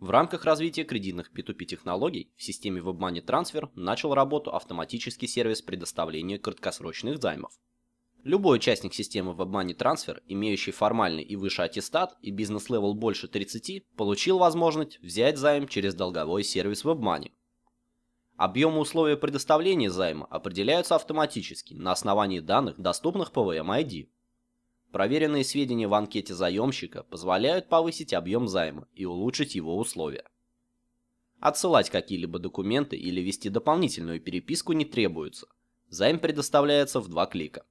В рамках развития кредитных P2P технологий в системе WebMoney Transfer начал работу автоматический сервис предоставления краткосрочных займов. Любой участник системы WebMoney Transfer, имеющий формальный и выше аттестат и бизнес-левел больше 30, получил возможность взять займ через долговой сервис WebMoney. Объемы условия предоставления займа определяются автоматически на основании данных, доступных по VMID. Проверенные сведения в анкете заемщика позволяют повысить объем займа и улучшить его условия. Отсылать какие-либо документы или вести дополнительную переписку не требуется. Займ предоставляется в два клика.